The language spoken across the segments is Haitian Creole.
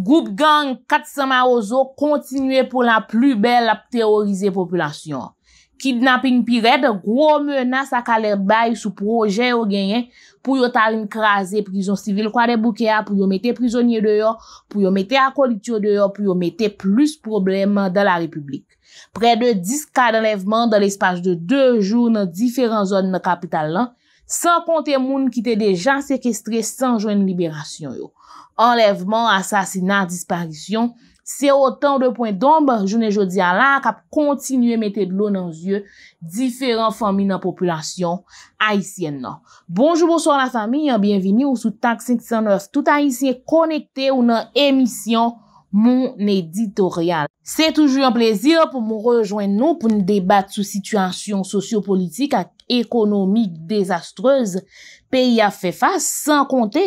Goup gang katsama ozo kontinue pou la plu bel ap terorize populasyon. Kidnaping piret, gro menas akalè bay sou proje yo genyen pou yo talin krasè prison sivil kwa deboukeya, pou yo metè prisonye deyo, pou yo metè akolityo deyo, pou yo metè plus probleme de la republik. Pre de 10 ka denevman de l espaj de 2 joun nan diferan zon nan kapital lan, san kontè moun ki te dejan sekestre san joun liberasyon yo. enlèvement, asasinat, disparisyon. Se otan ou de pouen donbe, jounen jodi ala kap kontinye mette dlo nan zye diferant fami nan populasyon haisyen nan. Bonjou, bonsoy la fami, an bienveni ou sou Taksik Seners. Tout haisyen konekte ou nan emisyon moun editorial. Se toujou yon plezir pou moun rejoen nou pou nou debat sou situasyon sosyo-politik ak ekonomik dezastreuse. peyi a fe fase, san konte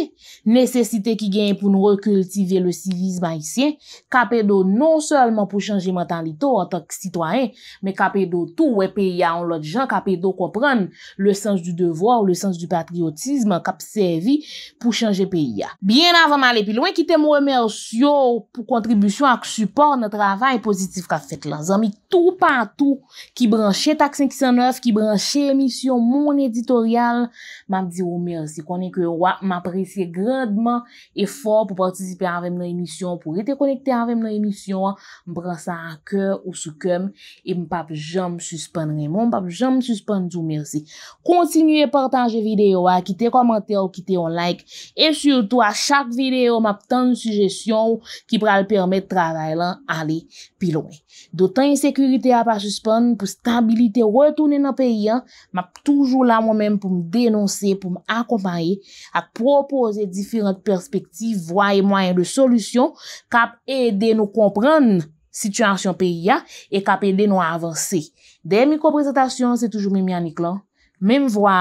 nesesite ki gen pou nou rekultive le civisme a isyen, ka pe do non selman pou chanje mentalito an tak sitwayen, me ka pe do tou we peyi a an lot jan, ka pe do kopran le sens du devwa ou le sens du patriotisme, ka pe servi pou chanje peyi a. Bien avan male pi loin, kite mou emersyon pou kontribusyon ak suport na travay pozitif ka fet lan. Zami tout patou ki branche tak 509 ki branche emisyon moun editorial, mam diyo mersi. Konen ke wap, m apresye gredman e for pou partisipe avèm nan emisyon, pou rete konekte avèm nan emisyon, m brasa akè ou soukèm, e m pap jom suspèn remon, pap jom suspèn tou mersi. Kontinuye partaj videyo, wak, kite komentè ou kite ou like, e surtout a chak videyo, m ap tan sujesyon ki pral permèt travèl, alè pilonè. Doutan y sekurite ap ap suspèn, pou stabilite wè tounen nan peyi, m ap toujou la mwen mèm pou m denonsè, pou m ak kompanye, ak propoze difirent perspektiv, vwa e mwayen de solusyon, kap edè nou kompran situasyon peyi ya, e kap edè nou avansè. Demi kompresentasyon, se toujou mimi anik lan, mimi vwa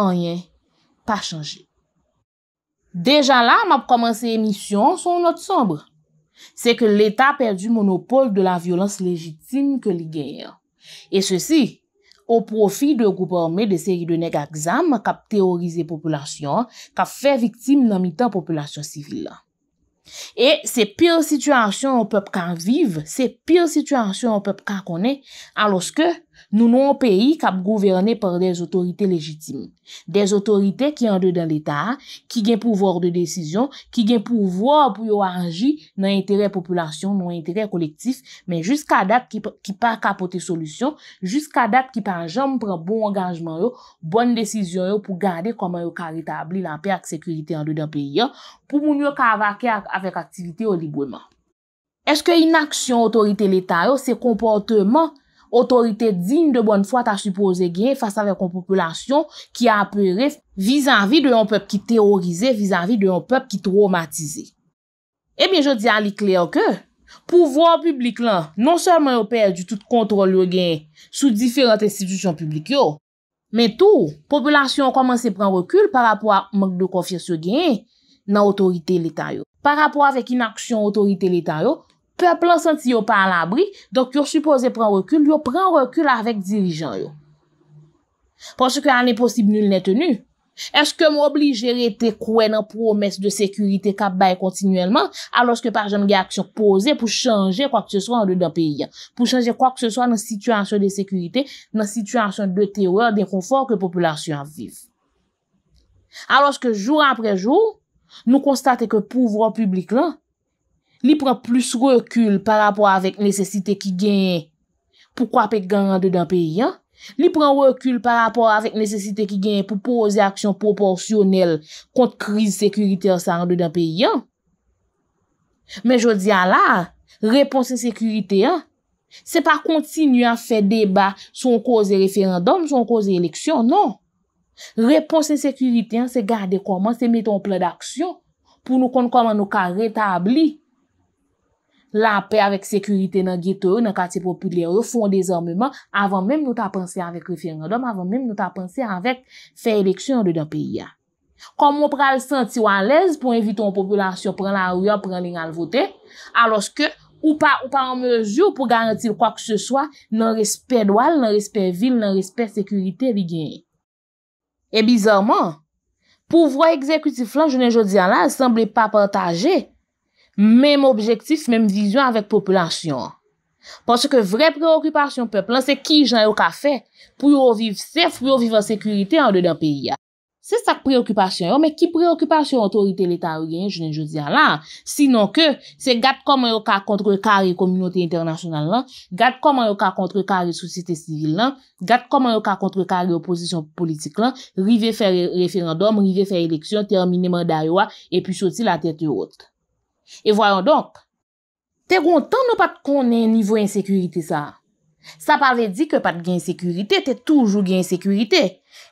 anyen, pa chanje. Deja la, map komanse emisyon son not sombre. Se ke l'Etat perdi monopole de la violans lejitim ke li geyer. E se si, ou profi de goup orme de seri de neg aksam kap teorize popolasyon, kap fe viktim nan mitan popolasyon sivil la. E se pir situasyon ou pep kan vive, se pir situasyon ou pep kan kone, aloske, Nou nou an peyi kap gouverne par des otorite legitime. Des otorite ki an de dan l'Etat, ki gen pouvor de desisyon, ki gen pouvor pou yo anji nan interè populasyon, nan interè kolektif, men jiska dat ki pa kapote solusyon, jiska dat ki pa an jom pran bon anganjman yo, bon desisyon yo pou gade koman yo karitabli lan pe ak sekurite an de dan peyi yo, pou moun yo kavake avèk aktivite yo li bweman. Eske in aksyon otorite l'Etat yo se kompote man otorite digne de bonne fwa ta suppose gen fasa ve kon populasyon ki apere vizanvi de yon pep ki teorize, vizanvi de yon pep ki traumatize. Ebyen, eh jodi a li kleo ke, pouvoan publik lan, non selman yo perdi tout kontrol yo gen sou diferant institusyon publik yo, men tou, populasyon koman se pren rekul par apwa mok de konfirso gen nan otorite leta yo. Par apwa vek in aksyon otorite leta yo, Peplans an ti yo pa al abri, donk yo supose pren rekyl, yo pren rekyl avek dirijan yo. Pon se ke an e posib nil ne tenu, eske m obli jere te kwen an promes de sekurite kap bay kontinuelman, aloske par jen gen aksyon pose pou chanje kwa k se so an de dan peyi an, pou chanje kwa k se so an nan situasyon de sekurite, nan situasyon de teror, de konfor ke populasyon aviv. Aloske joun apre joun, nou konstate ke pouvran publik lan, li pren plus rekul par rapport avèk nesesite ki gen pou kwa pek gan rande dan peyi an. Li pren rekul par rapport avèk nesesite ki gen pou pose aksyon proporsyonel kont kriz sekurite an sa rande dan peyi an. Men jò di an la, repons se sekurite an, se pa kontinu an fè deba son koze referandom, son koze eleksyon, non. Repons se sekurite an, se gade koman se meton ple d'aksyon pou nou kon koman nou ka retabli la pe avèk sekurite nan gètou, nan kati populè, ou foun dezorme man avon mèm nou ta pansè avèk referendom, avon mèm nou ta pansè avèk fè eleksyon de dan piya. Koum ou pral santi ou alèz pou eviton populasyon pran la ouyop pran li nan votè, alòs ke ou pa ou pa an mèjou pou garanti l'kwa kè se swa nan respè dwal, nan respè vil, nan respè sekurite li genye. E bizarman, pou vwa ekzekutif lan jenè jodi an la, semblè pa patajè, Mèm objektif, mèm vizyon avèk poplasyon. Pòsè ke vre preokupasyon pèp lan, se ki jan yo ka fè, pou yo viv sef, pou yo viv an sekurite an de dan peyi ya. Se sak preokupasyon yo, mè ki preokupasyon autorite letaryen, jenè je diya lan, sinon ke, se gat koman yo ka kontre kare komunote internasyonal lan, gat koman yo ka kontre kare soucite sivil lan, gat koman yo ka kontre kare oposisyon politik lan, rive fè referandom, rive fè eleksyon, termine mandaywa, e pwishoti la tèt yo ot. E voyon donk, te gontan nou pat konen nivou insekurite sa. Sa pavè di ke pat gen insekurite, te toujou gen insekurite.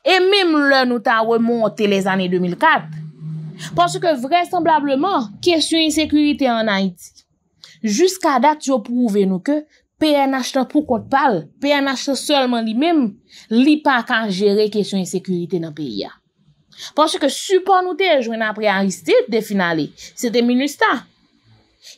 E mèm lè nou ta wè mwote les anè 2004. Pansè ke vresemblableman, kesyon insekurite an Haiti. Juska dat yo prouve nou ke PNH nan poukot pal, PNH nan solman li mèm, li pa kan jere kesyon insekurite nan peyi ya. Pansè ke support nou te jwen apri a ristip de finali, se te minusta.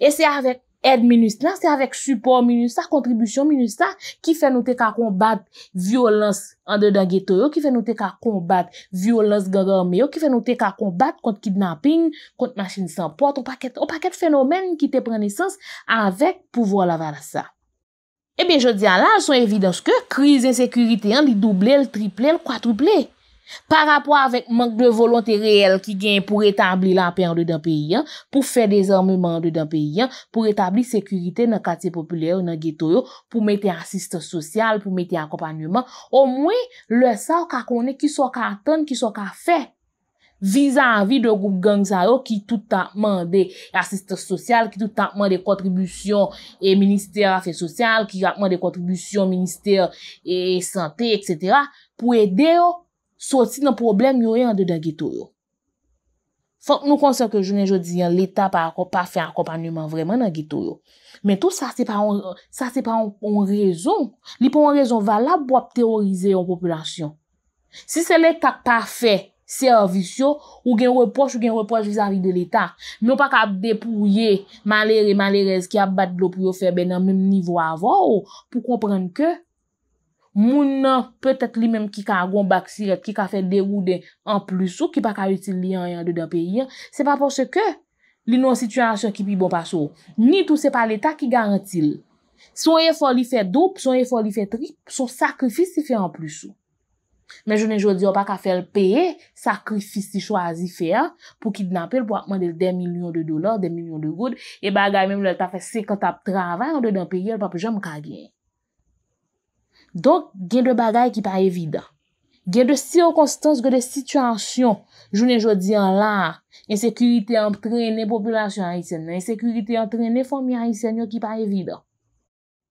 E se avèk ed minusta, se avèk support minusta, kontribusyon minusta, ki fè nou te ka kombat violans an de dan geto yo, ki fè nou te ka kombat violans gagor me yo, ki fè nou te ka kombat kont kidnapping, kont masin san pot, ou pakèt fenomen ki te pren nesans avèk pouvo lavar sa. Ebyen, eh je diya la, son evidans ke kriz ensekurite yon di doble, triple, kwa-truple. Ebyen, je diya la, son evidans ke kriz ensekurite yon di doble, triple, kwa-truple. Par apwa avèk mank de volontè reèl ki gen pou etabli la pey an de dan peyi an, pou fè dezarmèman de dan peyi an, pou etabli sekurite nan katsè populyè ou nan geto yo, pou metè asiste sosyal, pou metè akopanyouman, o mwen lè sa wak konè ki so ka atèn, ki so ka fè, vizan vi de goup gangzay yo ki toutakman de asiste sosyal, ki toutakman de kontribusyon e minister afe sosyal, ki toutakman de kontribusyon minister e santè, etc. pou edè yo. Soti nan problem yoy an dedan gitou yo. Fak nou konsen ke jounen jodi, yon l'Etat pa pa fe akopanyouman vreman nan gitou yo. Men tout sa se pa an rezon. Li pou an rezon valab bo ap teorize yon populasyon. Si se l'Etat pa fe servisyon, ou gen repos ou gen repos vis-a-vis de l'Etat, nou pa ka depouye malere, malere, eski ap bat blo priyo febe nan mèm nivou ava ou, pou komprenn ke... moun nan petet li menm ki ka agon bak siret, ki ka fè de gouden an plus ou, ki pa ka util li an yon de da peyi an, se pa porsè ke li nou situasyon ki pi bon pa sou, ni tou se pa l'Etat ki garantil. Sou ye foli fè doup, sou ye foli fè trip, sou sakrifis si fè an plus ou. Men jounen jodi yo pa ka fè l'peye, sakrifis si chwazi fè an, pou ki dnape l pou akman de 10 milyon de dolar, 10 milyon de goud, e bagay menm lè ta fè sekat ap travè an de da peyi an, pa pou jom ka gen. Donk gen de bagay ki pa evida. Gen de siyo konstans ge de situasyon. Jounen jodi an la, ensekurite an prene populasyon a isen nan, ensekurite an prene fomi a isen yo ki pa evida.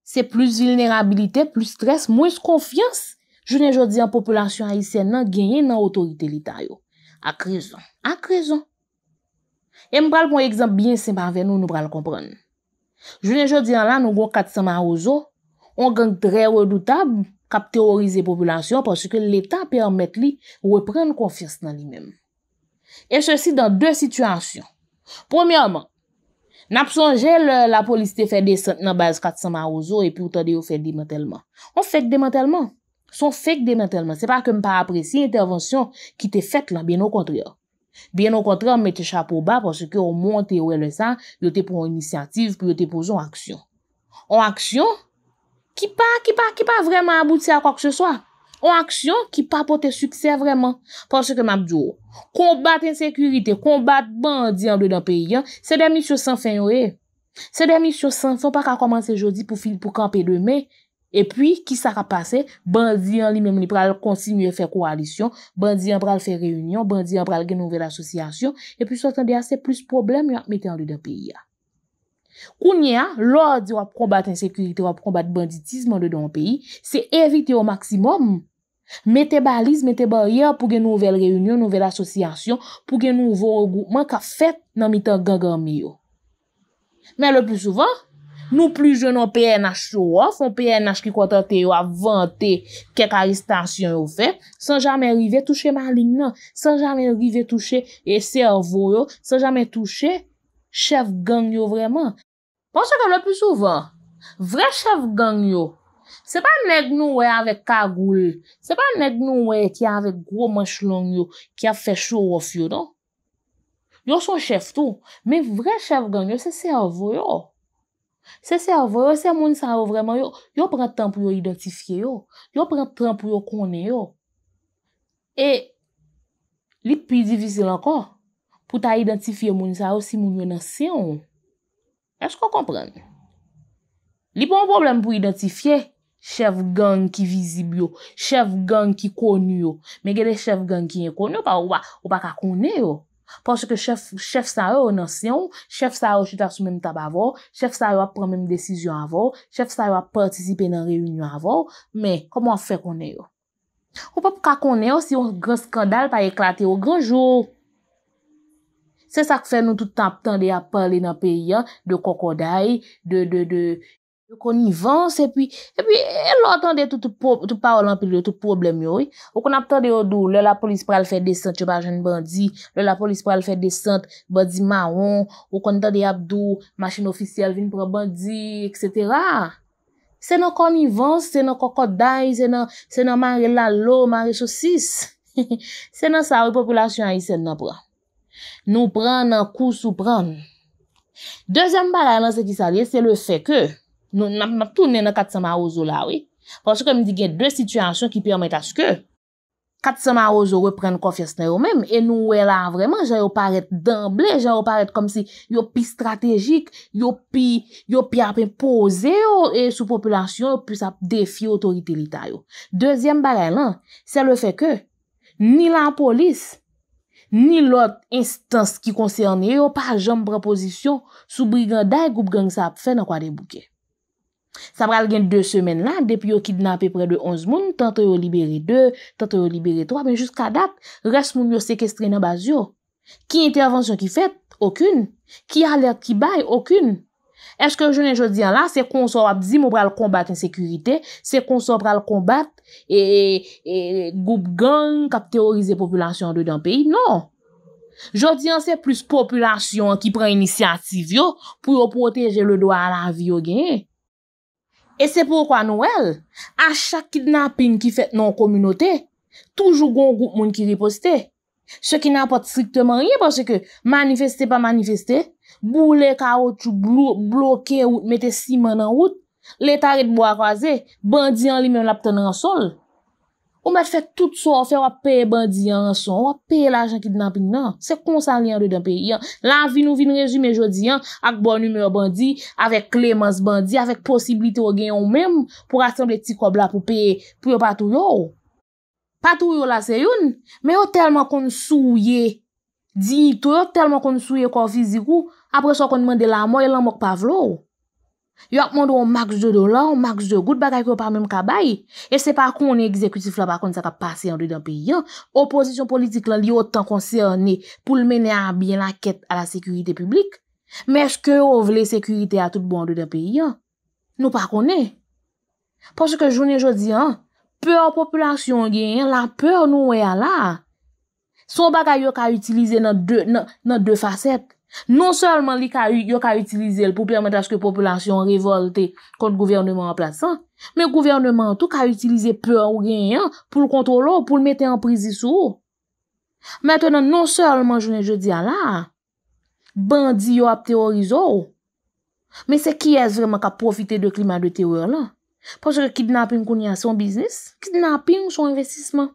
Se plus vilnerabilite, plus stres, mwis konfians, jounen jodi an populasyon a isen nan, genye nan otorite lita yo. Ak rezon, ak rezon. E m pral kon ekzamp biye seman ve nou nou pral kompran. Jounen jodi an la nou gwo kat seman ozo, On genk dre redoutab kap terorize populasyon porsi ke l'Etat permette li repren konfyes nan li men. E se si dan de sitwansyon. Premiyoman, nap son jel la polisite fè de sent nan baz katsan marouzo epi ou tade yo fè demantelman. On fèk demantelman. Son fèk demantelman. Se pa kem pa apresi intervensyon ki te fèt lan. Bien ou kontryan. Bien ou kontryan, mè te chapou ba porsi ke ou moun te wè le san, yo te pou yon inisyantiv, pou yo te pou yon aksyon. Ou aksyon, Ki pa, ki pa, ki pa vreman abouti a kwa k se swa. On aksyon, ki pa potè sukse vreman. Pon se ke map djo, konbat ensekurite, konbat bandi an lè dan peyi an, se demi sou san fen yo e. Se demi sou san, son pa ka komanse jodi pou fil pou kampe deme. E pi, ki sa ka pase, bandi an li men meni pral kontinu e fe koalisyon, bandi an pral fe reyunyon, bandi an pral gen nouvel asosyasyon, e pi sou ten de ase plus problem yo a meten an lè dan peyi an. Ou nye a, lodi wap kombat insekurity, wap kombat banditisman de don peyi, se evite yo maksimum mete baliz, mete baliyan pou gen nouvel reyunyon, nouvel asosiyasyon pou gen nouvo rougouman ka fet nan mitan gagam yo Men le pou souvan nou plu jenon PNH ou waf, ou PNH ki kontante yo avante ket aristasyon yo fet san jamen rive touche malina san jamen rive touche e servo yo, san jamen touche Chev gang yo vreman. Ponsa ke le pi souvan. Vre chev gang yo. Se pa neg nou wey ave kagoul. Se pa neg nou wey ki ave gro manchlon yo. Ki a fechou of yo don. Yo son chev tou. Me vre chev gang yo se servo yo. Se servo yo se mouni sarvo vreman yo. Yo pren tan pou yo identifiye yo. Yo pren tan pou yo konye yo. E li pi divise lankan. pou ta identifiye mouni sa yo si mouni yo nan siyon. Esko komprende? Li pou moun problem pou identifiye, chev gang ki vizibyo, chev gang ki konyo, men gede chev gang ki yon konyo pa ou pa kakone yo. Ponche ke chev sa yo yo nan siyon, chev sa yo chita sou men taba vo, chev sa yo a pran men desisyon a vo, chev sa yo a partisipe nan reyunyon a vo, men koman fe konyo yo? Ou pa pou kakone yo si yon gren skandal pa yon klate yo, gren jyo yo. Se sa k fè nou tout ap tande ap pale nan pe yon, de kokoday, de konivans, epi lò tande tout problem yoy. Ou kon ap tande yon dou, lè la polis pral fè descent, chè ba jen bandi, lè la polis pral fè descent, bandi maron, ou kon tande yon dou, masin ofisyel vin pou bandi, etc. Se nan konivans, se nan kokoday, se nan mare lalo, mare sosis, se nan sa repopulasyon yon sen nan pral. Nou pran nan kous ou pran. Dezyen baray nan se ki sa liye, se le fe ke, nou nan matounen nan katsama ouzo la we, pwansi kon mi di gen dwe situasyon ki pi omet aske, katsama ouzo repren konfesne yo men, e nou we la vreman, jan yo paret damble, jan yo paret kom si yo pi strategik, yo pi apen pose yo, e sou populasyon yo pi sa defi otorite lita yo. Dezyen baray nan, se le fe ke, ni lan polis, se, ni lot instans ki konsernye yo pa jom preposisyon sou briganday e goup geng sa ap fè nan kwa de bouke. Sa pral gen dè semen la, depi yo kidnapè pre de 11 moun, tantè yo libere 2, tantè yo libere 3, men jiska dat, res moun yo sekestren nan baz yo. Ki intervensyon ki fèt? Okun. Ki alert ki bay? Okun. Eske jenè jò diyan la, se konsop ap zi mou pral kombat en sekurite, se konsop pral kombat e goup gang kap teorize populasyon de dan peyi, non. Jò diyan se plus populasyon ki pran iniciativ yo pou yo proteje le do a la vi yo genye. E se pou kwa nou el, a chak kidnapping ki fet nan kominote, toujou goun goup moun ki riposte. Che ki napote strikteman yon, panche ke manifeste pa manifeste. bou le karot chou bloke wout, mette si man an wout, le tarit mwa kwa ze, bandi an li men lap ten an sol. Ou me fèk tout so, ou fè wap pay bandi an an son, wap pay l'ajan ki dna pin nan, se konsan li an do dna pay yan. Lan vin ou vin rejime jodi yan, ak boni men yo bandi, avek klemans bandi, avek posibilite yo genyon menm, pou rassemble ti kob la pou pay, pou yo patou yo. Patou yo la se yon, me yo telman kon souye, di ito yo telman kon souye kon fiziko, apre so kon nman de la moun, e lan mok pa vlo. Yo akman do yon maks de do lan, yon maks de gout, baka yon pa mwen kabay. E se pa kon yon ekzekutif la, baka yon se ka pase yon do de pe yon, oposisyon politik lan li yon tan kon se yon ne, pou lmenen a bien la ket a la sekurite publik. Mè skyo yon vle sekurite a tout bon do de pe yon, nou pa kon ne. Pon se ke jounen jodi, pe ou populasyon gen, la pe ou nou we ala. So baka yon ka utilize nan de facet. Non selman li yo ka utilize l pou permit aske populasyon revolte kont gouvernement a plasan, men gouvernementou ka utilize pe ou genyan pou l kontrol ou pou l mette en prezi sou. Mètenan non selman jounen je diya la, bandi yo ap terorizo ou, men se ki es vreman ka profite de klima de teror la, panjre kidnapping kouni an son biznis, kidnapping son investisman.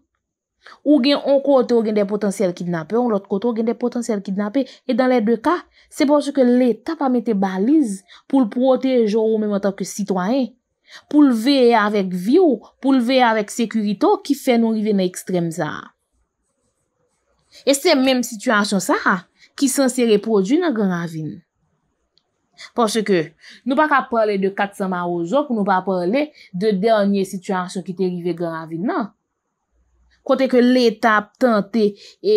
Ou gen an kote ou gen de potansyel kidnapè, ou lot kote ou gen de potansyel kidnapè. E dan le de ka, se porsye ke l'Etat pa mette baliz pou l'protej ou mèm an tap ke sitwanyen. Pou l'veye avèk vi ou, pou l'veye avèk sekurito ki fè nou rive nan ekstrem zan. E se mèm situasyon zan ki sensi repodu nan gen avin. Porsye ke nou pa ka parle de katsama ou jok, nou pa parle de denye situasyon ki te rive gen avin nan. Kote ke l'etap tante e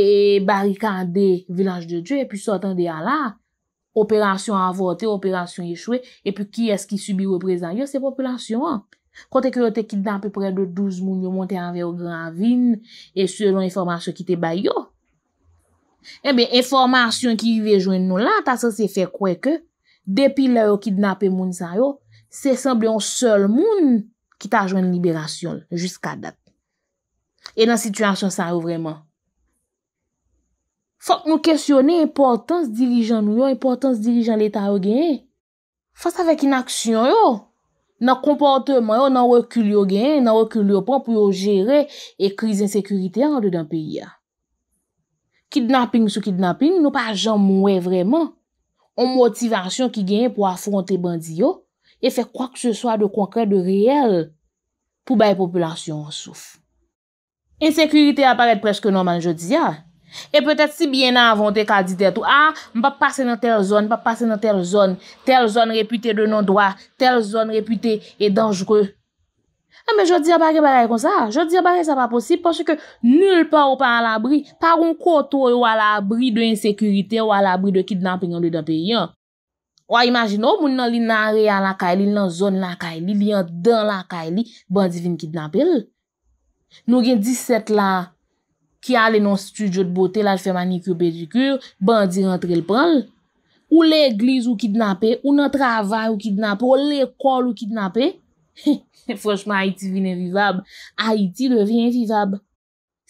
barikande vilanj de dje, e pi sotande a la, operasyon avote, operasyon yechwe, e pi ki eski subi reprezan yo se populasyon an. Kote ke yo te kidnap e pre de 12 moun yo monte anve yo Granvin, e selon informasyon ki te bay yo. Ebe, informasyon ki vive jwen nou la, ta se se fe kwe ke, depi le yo kidnap e moun san yo, se semblè yon sol moun ki ta jwen liberasyon jiska dat. E nan situasyon sa yo vreman. Fak nou kestyone importans dirijan nou yo, importans dirijan l'Etat yo genye. Fak sa vek in aksyon yo. Nan kompote man yo nan wakil yo genye, nan wakil yo pan pou yo jere e kriz insekurite yon de dan peyi ya. Kidnaping sou kidnapping nou pa jan mwen vreman on motivasyon ki genye pou afronte bandi yo e fek kwa k se so a de konkrede reyel pou baye populasyon an souf. Ensekurite aparet preske noman, jodi ya. Ah. E petet si bien nan avonte kadi det ou, a, mpa pase nan tel zon, mpa pase nan tel zon, tel zon repute de non doa, tel zon repute e dangjre. A, men jodi ya barek baray kon sa, jodi ya barek sa pa posib, posi ke nul pa ou pa alabri, pa ou koto ou alabri de ensekurite ou alabri de kidnap yon de danpe yon. Ou a imagino, oh, moun nan li nare an lakay li, nan zon lakay li, li yon dan lakay li, bon divin kidnap yon. Nou gen 17 la ki a le non studio de bote, la fèmanik ou pedikur, bandi rentre l'pral, ou l'eglise ou kidnapè, ou nan travay ou kidnapè, ou l'ekol ou kidnapè. Froschman, Haiti vine vivab. Haiti revine vivab.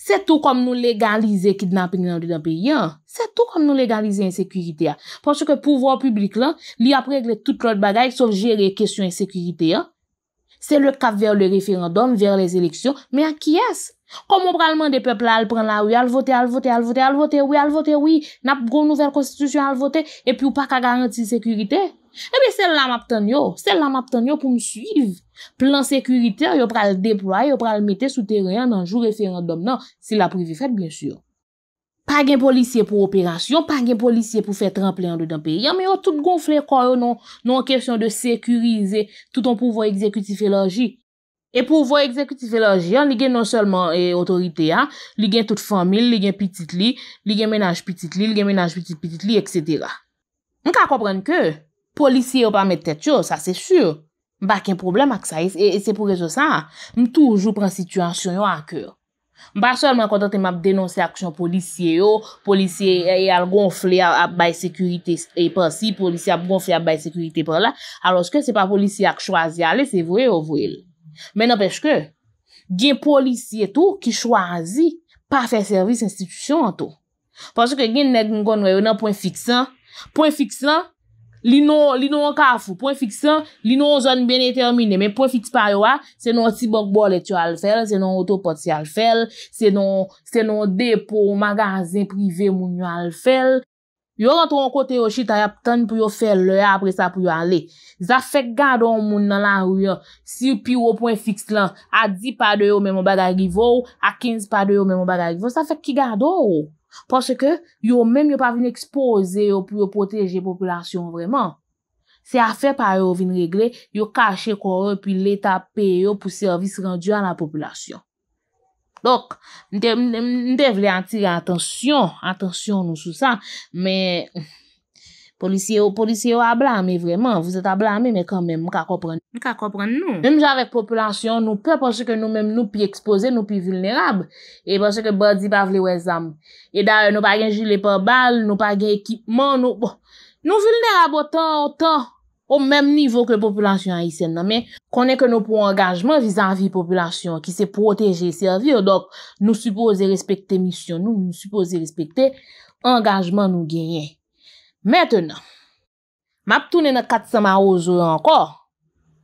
Sè tou kom nou legalize kidnapè ni nan didapè ya. Sè tou kom nou legalize insèkürite ya. Pwosè ke pouvwa publik la, li apregle tout lot bagay souf jere kesyon insèkürite ya. Se le kap ver le referendum, ver les eleksyon, eh me an ki es? Komo pralman de pepla al pren la ouy al vote, al vote, al vote, al vote, ouy al vote, ouy, nap bro nouvel konstitusyon al vote, e pi ou pa ka garanti sekurite? E bi sel la map tan yo, sel la map tan yo pou m suyiv. Plan sekurite yo pral deproy, yo pral mite sou teryen nan jou referendum nan, si la privi fèt, byen syon. pa gen polisye pou operasyon, pa gen polisye pou fè tremple an do dan pe. Ya mè yo tout gonflè kwa yo non, non kèsyon de sekurize touton pouvo ekzekutif e loji. E pouvo ekzekutif e loji, li gen non selman e, otorite ya, li gen tout famil, li gen pitit li, li gen menaj pitit li, li gen menaj pitit pitit li, etc. M kakopren kè, polisye yo pa mèt tèt yo, sa se sur. M baken problem ak sa, e se pou rezo sa. M toujou pran situasyon yo an kè. Mpa sol mwen kontante m ap denonsi aksyon polisye yo, polisye yal eh, eh, eh, gonfle a bay sekurite e pasi, polisye a gonfle a bay sekurite pa la, aloske se pa polisye ak chwazi ale, se vwe ou vwe el. Men ap eske, gen polisye tou ki chwazi pa fe servis institusyon an tou. Paske gen neg mgon wè yo nan poin fiksan, poin fiksan, Li nou an kafou, pwen fik san, li nou an zon ben etermine, men pwen fik pa yo a, se nou si bok bol etyo al fel, se nou otopoti al fel, se nou depo magazin prive moun yo al fel. Yo an ton kote yo chita ya tan pou yo fel, le apre sa pou yo ale. Zafek gado moun nan la ou yo, si yo pi ou o pwen fik lan, a 10 pa de yo men mou bagay givou, a 15 pa de yo men mou bagay givou, zafek ki gado ou. Oh? Paske yo men yo pa vin expose yo pou yo proteje populasyon vreman. Se a fe pa yo vin regle, yo kache koron pou l'eta pe yo pou servis rendu an la populasyon. Dok, n de vle an tire atensyon, atensyon nou sou san, men... Polisye yo a blame, vreman, vous êtes a blame, mais quand même, m'ka komprenne, m'ka komprenne nou. Mèm jè avèk populasyon, nou pè, pò chè ke nou mèm nou pi ekspose, nou pi vilnerab, e pò chè ke body pa vle wè zam. E dè, nou pa genjil lè pa bal, nou pa gen ekipman, bon. nou, nou vilnerab otan, otan, ou mèm nivou ke populasyon a isen nan, mè, konè ke nou pou engagement vis-à-vis populasyon ki se protèje, servir, dok, nou suppose respecte misyon nou, nou suppose respecte engagement nou genyen. Mètè nan, map tounen nan katsama ozo yo ankor,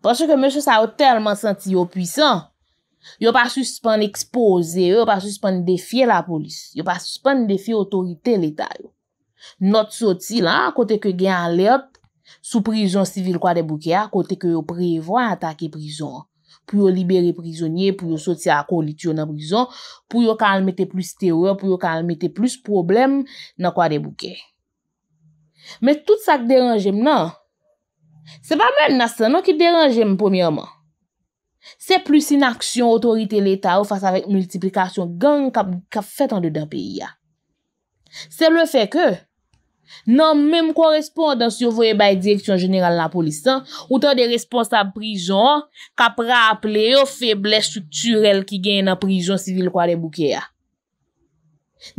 porsè ke mèche sa yo tèlman santi yo pwisan, yo pa suspèn n'expose yo, yo pa suspèn n'defye la polis, yo pa suspèn n'defye otorite l'Etat yo. Not soti lan, kote ke gen alèp, sou prizon sivil kwa de bouke, kote ke yo prevwa atake prizon, pou yo liberi prizonye, pou yo soti akolit yo nan prizon, pou yo kalmete plus teror, pou yo kalmete plus problem, nan kwa de bouke. Men tout sa ki deranje m nan, se pa men nasan nan ki deranje m pomioman. Se plus inaksyon otorite l'Etat ou fasa vek multiplikasyon gang kap fet an de dan peyi ya. Se le fe ke nan men m korespondan si yo voye bay direksyon jeneral nan polisan, ou tan de responsa prijon kap ra aple yo feble strukturel ki gen nan prijon sivil kwa de bouke ya.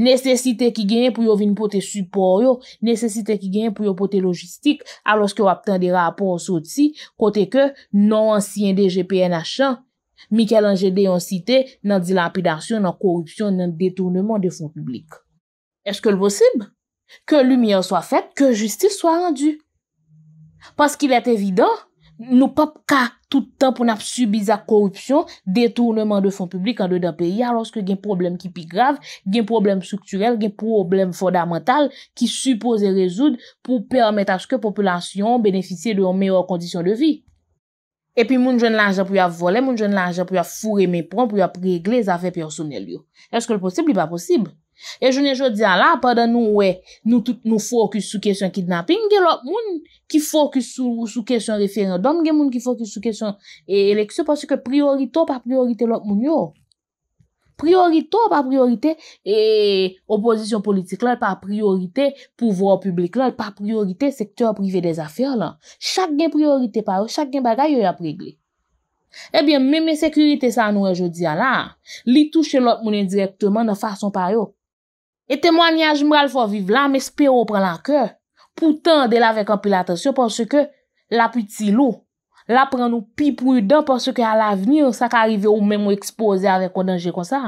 Nesesite ki gen pou yo vin pou te supor yo Nesesite ki gen pou yo pou te logistik Aloske yo aptan non de rapor sou ti Kote ke non ansyen de GPN achan Mikael Angede yon site Nan dilapidasyon, nan korupsyon, nan detourneman de fon publik Eske l posib? Ke lumi yo soa fet, ke justif soa rendu Paske il et evidon Nou pap kak toutan pou nap subiza korupsyon, detournement de fon publik an do da peya loske gen problem ki pi grave, gen problem strukturel, gen problem fondamental ki suppose rezoud pou permette aske populasyon beneficye de yon meyo kondisyon de vi. E pi moun jen lanja pou ya vole, moun jen lanja pou ya fure me pon, pou ya pregle zafep yon sounel yo. Eske l posib li pa posib? E jounen joudi ala, padan nou wè, nou fokus sou kesyon kidnapping, gen lòk moun ki fokus sou kesyon referèndon, gen moun ki fokus sou kesyon e eleksyon, porsi ke priorito pa priorite lòk moun yo. Priorito pa priorite e oposisyon politik lò, pa priorite pouvor publik lò, pa priorite sektor privè des afer lò. Chak gen priorite pa yo, chak gen bagay yo ya pregle. E eh bie, mè mè sekurite sa nou wè e joudi ala, li touche lòk moun indirektèman nan fason pa yo. E temwanyaj mral fò vive la, m espè ah. ou pran la kè, pou tande la vek anpil atensyon, porsè kè la pwiti lou, la pran nou pi prudan, porsè kè al avenir sa k'arive ou mèm ou ekspoze avè kwa denje kwa sa.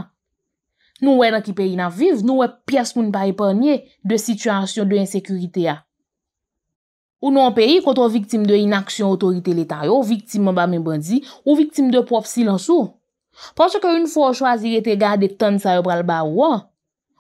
Nou wè nan ki peyi nan vive, nou wè pi as moun pa ipanye de situasyon de insekurite ya. Ou nou an peyi konton viktim de inaksyon otorite leta yo, ou viktim mba mbè bandi, ou viktim de pof silansou. Porsè kè un fò chwa zire te gade tan sa yo pral ba wò,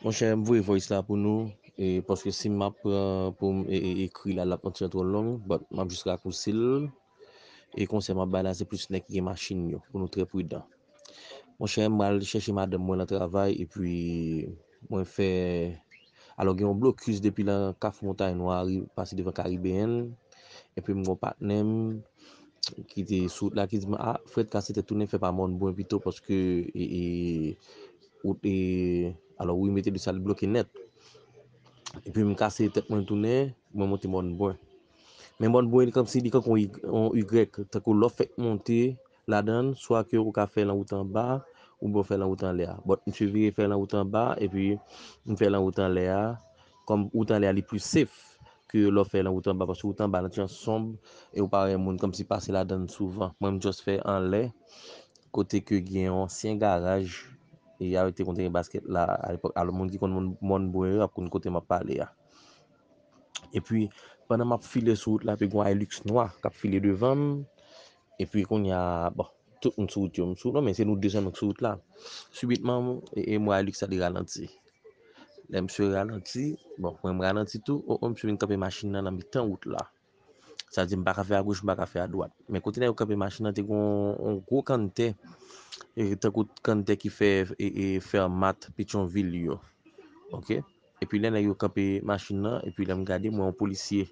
Mwen chèm vwe voys la pou nou, e poske sim map pou m e, e ekri la lap an chèm tro long, bat m am jis la kousil, e konsèm a balase plus nek gen masin yo, pou nou trep pwidan. Mwen chèm m al chèche m adem mwen la travay, e pwi mwen fè, alo gen m blok küs depi la kaf montay noari, pasi devan Karibéen, e pwi m wopat nem, ki te soute la kizman a, ah, fred kase te toune fè pa moun bwen pito, poske e, e... ou te... alo ou yi mette de sa li bloke net epi m kase tep mwen toune mwen monte moun bwen men moun bwen kom si di kon kon y tako lò fèk monte la dan swa ke ou ka fè lan woutan ba ou mwen fè lan woutan lea bot m sivire fè lan woutan ba epi m fè lan woutan lea kom woutan lea li plus sef ke lò fè lan woutan ba kwa sou woutan ba la tjan som e w parè moun kom si pase la dan souvan m wèm jòs fè an le kote ke gen ansyen garaj E yawete konte e basket la. Al mon di kon moun moun mouye ap kon kote mwa pale ya. E pwi, pwene mwa pou filet sou wot la, pek wou Ailix noa, kap filet devan. E pwi kon ya, bon, tout moun sou wot yon. Sou wot non, men, se nou dejen moun kou sou wot la, subitman, e, e mwa Ailix a di ralansi. Le mswe ralansi. Bon, mwen mwen ralansi tou, o mswe mwen kap e machin nan amitan wot la. Sa zi m baka fe a gouj, m baka fe a doat. Men kote nan yo kope machina, te kon kou kante, te kon kante ki fe, e fe a mat pe chon vil yo. Ok? E pi len nan yo kope machina, e pi len m gade, mwen yon polisye,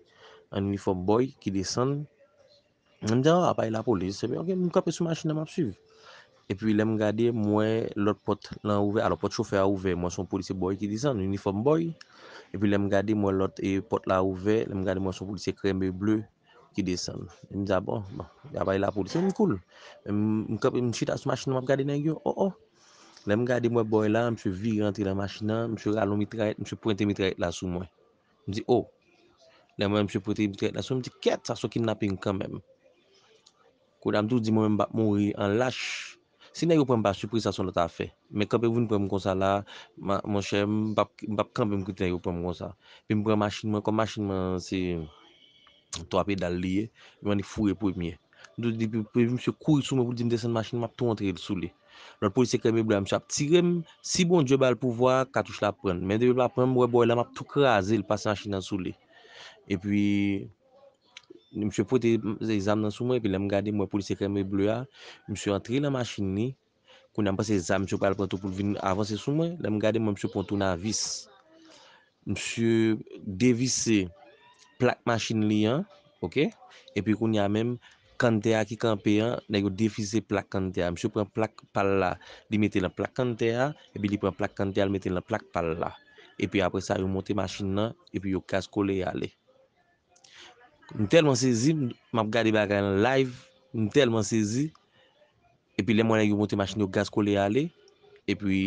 an uniform boy, ki desan. Men djan, apay ah, la polisye, semen, ok, m kope sou machina, m ap su. E pi len m gade, mwen, lot pot lan ouve, alo pot choufe a ouve, mwen son polisye boy ki desan, uniform boy. E pi len m gade, mwen lot eh, pot lan ouve, len m gade, mwen son polisye kreme bleu, ki desen. M zabo, m bon, yabaye la pou. Se m koul. M kopi m chita sou machinman, m gade nan yo. Oh oh. Nan m gade mwen boy lan, m chou virantri la machinman, m chou ralou mitra et, m chou pronte mitra et la sou mwen. M zi, oh. Nan mwen m chou pronte mitra et la sou mwen. M zi, ket, sa sou kinnapping kanmen. Kou dan m doudi mwen m bak mouri, an lâch. Se nan yon pran m bak, m chou prisa son lota fè. Mè kope voun pran m kon sa la, m chè m bak, m bak pran m To apè dal liye, yon an fure pou miye. Ndou dipe mse kou yon sou mè pou di m de san machin, m ap tou antre yon sou liye. Ndou pou yon se kreme blu ya mse ap tirem, si bon dje bal pou vwa, katou ch la pren. Men de yon la pren, m wè bo yon ap tou kreaze yon pasan chine nan sou liye. E pwi, mse pote zè yon zan nan sou e mè, m se kreme blu ya, m se antre yon zan nan sou mè, m se kreme blu ya, m se antre yon zan nan sou mè, m se kreme blu ya, m se antre yon zan nan sou mè, plak machin li an, ok? Epi koun ya men, kante a ki kante a, nan yo defize plak kante a. Mse pren plak pal la, di mette la plak kante a, epi di pren plak kante a mette la plak pal la. Epi apre sa yo moti machin nan, epi yo kasko le yale. Mwen telman sezi, map gade bagan live, mwen telman sezi, epi le mwen yo moti machin yo kasko le yale, E pwi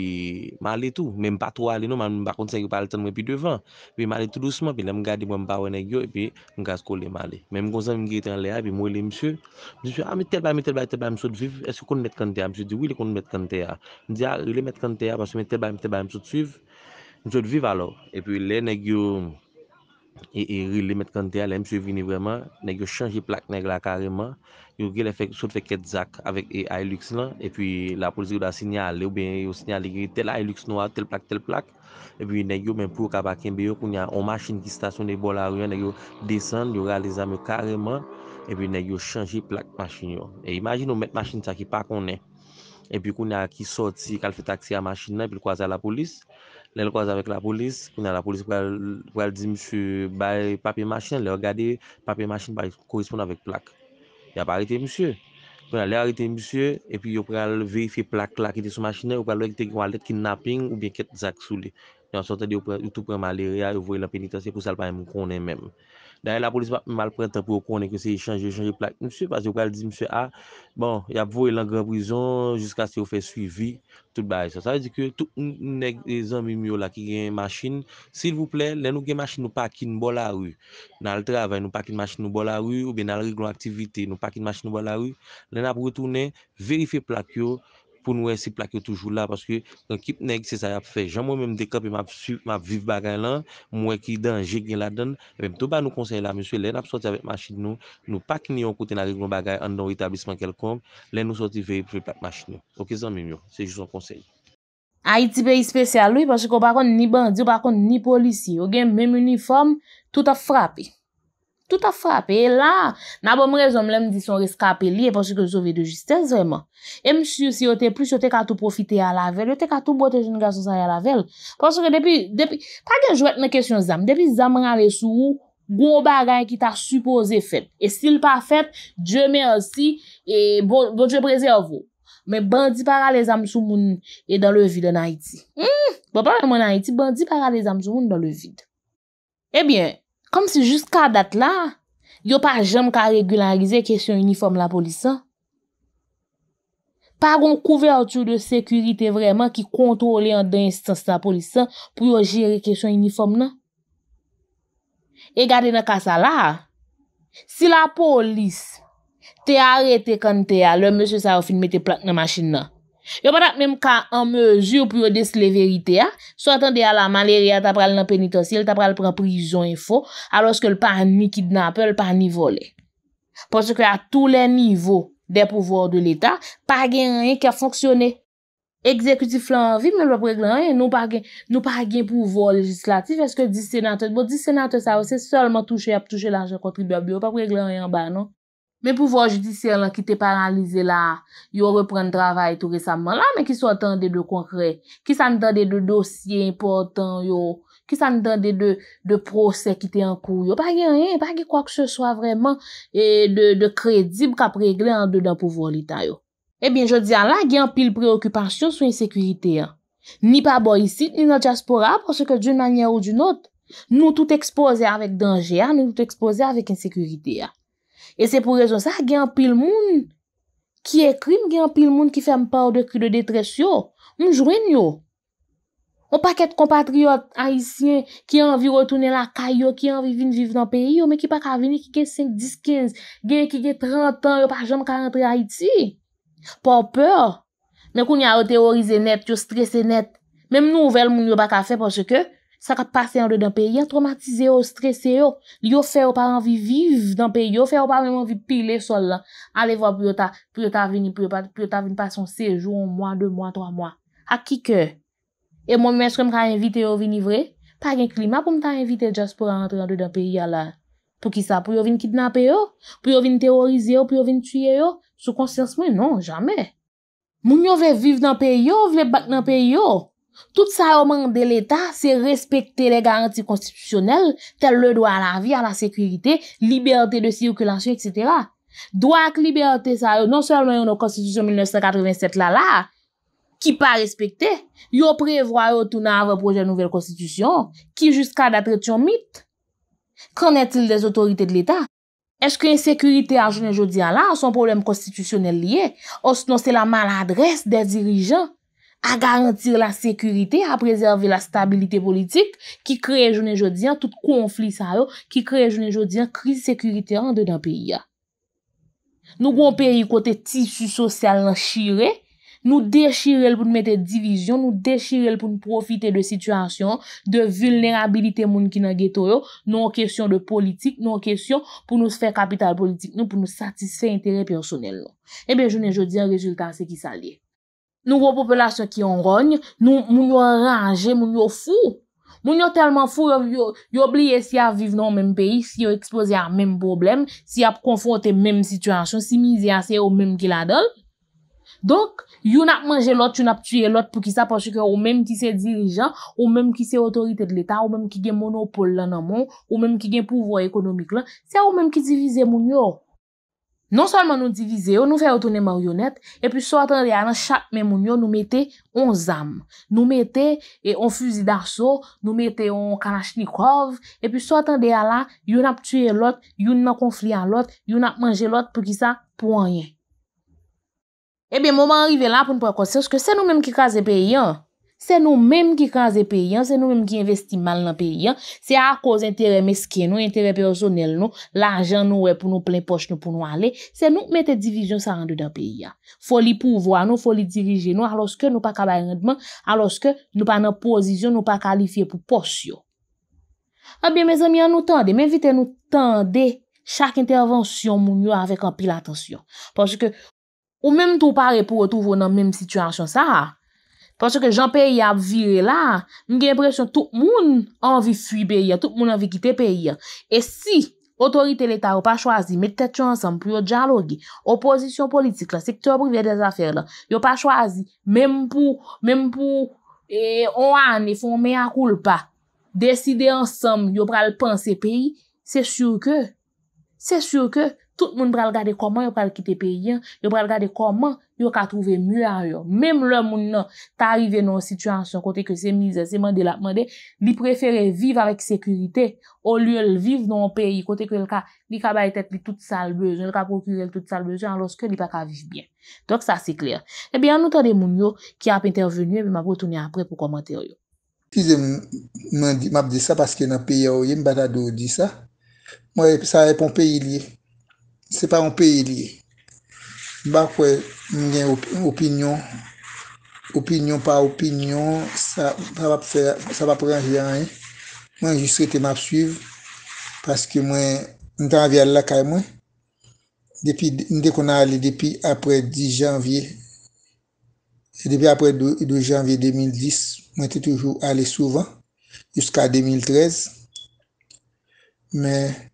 mali tou. Men m patro alin nou. Men m bakonsen yon pal tan mwen pi devan. Pi mali tout lousman. Pi nan m gadi m wan m pawen e gyon. E pi m gaz kolin mali. Men m konsen m gitan le a. Pi m wili msye. M jyou a metel bay. Metel bay. Metel bay. M sote viv. E s yon kon met kante a. M sote viv. M sote viv alo. E pi le ne gyon. E, e ri li met kante a, le msye vini vreman, negyo chanji plak neg la kareman, yo ge le fèk, sot fèk et zak avèk e AILUX lan, epi la polisi yo da sinyal, le ou ben yo sinyal, te la AILUX nou a tel plak, tel plak, epi negyo men pou kabak en biyo, pou nyan o machin ki stasyon ne bol a riyan, negyo desen, negyo ralizan me kareman, epi negyo chanji plak machin yo. E imagino met machin ta ki pa konen, epi pou nyan ki soti, kal fè taksi a machin nan, epi kwa zan la polis, Lè l'kwaz avèk la polis, pou nan la polis pou al di msye bay papye machin, lè yon gade papye machin bay korispon avèk plak. Yon ap arite msye, pou nan lè arite msye, epi yon pou al verifi plak la ki di sou machinè, ou pa lè yon te gwa let kinnapping ou bien ket zak sou li. Yon sotè di yon tou pou al malerya, yon vwe la penitansye pou sal pa yon mkone mèm. Dan la polis mal prenta pou konen ki se yi chanje, yi chanje plak. Mse, pas yo kal di mse ah, bon, a, bon, yi ap vou yi langre brison, jiska se yo fè suivi, tout bè. Sa, sa yi di ki, tout nèk de zanmi myo la ki gen yi machin, s'il vous plè, lè nou gen machin nou pa ki nou bo la wu. Nan l'travè, nou pa ki nou machin nou bo la wu, ou ben nan l'riglo aktivite, nou pa ki nou machin nou bo la wu. Lè nan pou retounen, verife plak yo, pou nou e si plak yo toujou la, paske an kip neg se sa yap fe, jan mwen mwen dekap e map viv bagay lan, mwen ki dan, jek gen la dan, rem tou ba nou konsey la, mwen se lè nap soti avèk machin nou, nou pak ni yon kote nan reglou bagay, an don etablisman kel kom, lè nou soti vey pou vipat machin nou. Ok, zan mwen yo, se jous an konsey. A iti beyi spesyal ou, paske kou bakon ni bandi, ou bakon ni polisi, ou gen mwen mwen uniform, touta frapi. tout a frap, e la, na bom rezon mlem di son reskap e li, e ponsi ke sou vide jistese, vreman. E msiu, si yo te plus, yo te katou profite a lavel, yo te katou bote jouni gaso sa ya lavel, ponsi ke depi, depi, ta gen jwet ne kesyon zam, depi zam an a le sou, gwo bagay ki ta supose fet, e stil pa fet, dje mersi, e bon, bon, je prese avou. Men bandi para le zam sou moun e dan le vide nan iti. M, hmm? bo pwane mwen nan iti, bandi para le zam sou moun dan le vide. Ebyen, eh Kom se jiska dat la, yo pa jom ka regularize kesyon uniform la polisa. Pa gon kouvertur de sekurite vreman ki kontrole an den istans la polisa pou yo jere kesyon uniform na. E gade nan kasa la, si la polis te arete kan te a, le monsen sa yo finmete plak nan masin nan. Yo patat menm ka an mezu pou yo desle verite a, sou atan de a la maleri a tap pral nan penitosye, el tap pral pran prizon e fo, alos ke l pa ni kidnape, l pa ni vole. Pou se ke a tou le nivou de pouvo de l'Etat, pa gen yon yon ki a fonksyone. Ekzekutif lan vi, menm pa preglen yon, nou pa gen pouvo legislatif, eske disenante, bo disenante sa ou se solman touche ap touche lan jen kontri bebe, yo pa preglen yon ba, non? Men pou vwa judisyen la ki te paralize la, yo repren dravay tou resamman la, men ki so tande de konkre, ki san tande de dosye impotant yo, ki san tande de prosè ki te an kou yo, pa gen yon, pa gen kwa ke se swa vreman de kredib kap regle an de dan pou vwa lita yo. E ben, jodi an la gen pil preokupasyon sou insekurite ya. Ni pa bo yisi, ni nòt jaspora, pwosè ke djoun manye ou djoun not, nou tout ekspose avèk denje ya, nou tout ekspose avèk insekurite ya. E se pou rejon sa, gen apil moun ki ekrim, gen apil moun ki fèm pa ou dekri de detresyo, mou jwen yo. Ou pa ket kompatriot Haitien ki anvi rotounen la kayo, ki anvi vin viv nan peyi yo, men ki pa ka vini ki gen 5, 10, 15, gen ki gen 30 an yo pa jom ka rentre Haiti. Po pe, men kou nye aoteorize net, yo stresse net, men nouvel moun yo baka fè pwosye ke, Sa ka pase an de dan peyi, an traumatize yo, stresse yo. Yo feyo pa anvi vive dan peyi, yo feyo pa anvi pile sol la. Ale vwa pou yo ta vini, pou yo ta vini pasyon sejou, an mwa, an mwa, an mwa, an mwa. A ki ke? E mwen mwen sre mka invite yo vini vre? Pa gen klima pou mta invite jas pou an entre an de dan peyi ala? Pou ki sa? Pou yo vini kitnape yo? Pou yo vini teorize yo? Pou yo vini tuye yo? Sou konsyansmen non, jame. Mwen yo vwe vive dan peyi yo, vwe bak nan peyi yo. Tout sa yo mande l'Etat se respekte le garanti konstitisyonel tel le do a la vi, a la sekurite, liberte de sirkulasyon, etc. Dwa ak liberte sa yo, non selmen yo nou konstitisyon 1987 la la, ki pa respekte, yo prevwa yo touna ava proje nouvel konstitisyon, ki jiska datret yon mit. Kranet til des otorite de l'Etat? Eske yon sekurite a jounen jodi a la, son problem konstitisyonel liye, osnon se la maladres de dirijan? A garantir la sekurite, a prezerve la stabilite politik ki kreye jounen jodyan tout konflik sa yo, ki kreye jounen jodyan krizik sekurite an de nan peyi ya. Nou goun peri kote tisu sosyal nan shire, nou deshire el pou nou mette divizyon, nou deshire el pou nou profite de situasyon, de vulnerabilite moun ki nan geto yo, nou an kesyon de politik, nou an kesyon pou nou se fè kapital politik nou, pou nou satisfè interè personel nou. E eh ben jounen jodyan rezultat se ki sa liye. Nouvo popelache ki yon rogne, moun yo raje, moun yo fou. Moun yo telman fou yo bliye si yo vive nan menm peyi, si yo expose a menm problem, si yo konforte menm situasyon, si mizi ase yo menm ki la dol. Donk, yon ap manje lot, yon ap tue lot pou ki sa pa chouke yo menm ki se dirijan, yo menm ki se otorite de l'Etat, yo menm ki gen monopole la nan moun, yo menm ki gen pouvo ekonomik la, se yo menm ki divize moun yo. Non salman nou divize yo, nou fè yon tounenman yon net, epi sou atan de a la, chak men moun yo, nou mette yon zam. Nou mette yon e, fuzi d'arso, nou mette yon kanachnikov, epi sou atan de a la, yon ap tue lot, yon nan konfli an lot, yon ap manje lot pou ki sa pou an yen. Ebe, mouman arrive la pou nou prekonsens ke se nou menm ki kaze pe yon. Se nou mèm ki kaze pe yon, se nou mèm ki investi mal nan pe yon, se a koz intere meske nou, intere personel nou, l'anjen nou we pou nou plen poch nou pou nou ale, se nou mète divijon sa rande dan pe yon. Fò li pouvo an nou, fò li dirije nou, aloske nou pa kabay rendman, aloske nou pa nan pozisyon, nou pa kalifiye pou poch yo. Abyen, eh mèzèm, yon nou tende, mèm vite nou tende chak intervensyon moun yo avèk an pil atensyon. Ponche ke, ou mèm tou pare pou ou touvo nan mèm situasyon sa a, Pwansyo ke jan peyi ap vire la, mwen gen presyon tout moun anvi fwi peyi ya, tout moun anvi kite peyi ya. E si, otorite l'Etat yo pa chwazi, mette chou ansam pou yo djalogi, oposisyon politik la, sektor privye des afer la, yo pa chwazi, menm pou, menm pou, e on an, e fon men a koul pa, deside ansam, yo pral panse peyi, se sur ke, se sur ke, Sout moun pral gade koman yo pral kite pe yon, yo pral gade koman yo ka trouve mua yo. Mem lò moun nan ta arrive nou situasyon kote ke se mize seman de la pman de, li prefere viv avèk sekurite ou lye lviv nou peyi kote ke l ka li kabay tèt li tout salbej, l ka pokyre l tout salbej jan loske li pa ka viv bien. Dok sa se kler. E bi anoutan de moun yo ki ap intervenye, eh bi mabotouni apre pou komante yo. Ti zem mabdi sa paske nan peyi yo, yem badado di sa, mwen sa repon peyi liye. Se pa yon peye liye. Bakwe, mwen gen opinyon. Opinyon pa opinyon, sa pa pranje anye. Mwen jist rete map suive. Paske mwen, mwen tanvi al lakay mwen. Depi, mwen de kon a ale, depi apre 10 janvye. Depi apre 2 janvye 2010, mwen te toujou ale souvan. Jiska 2013. Men...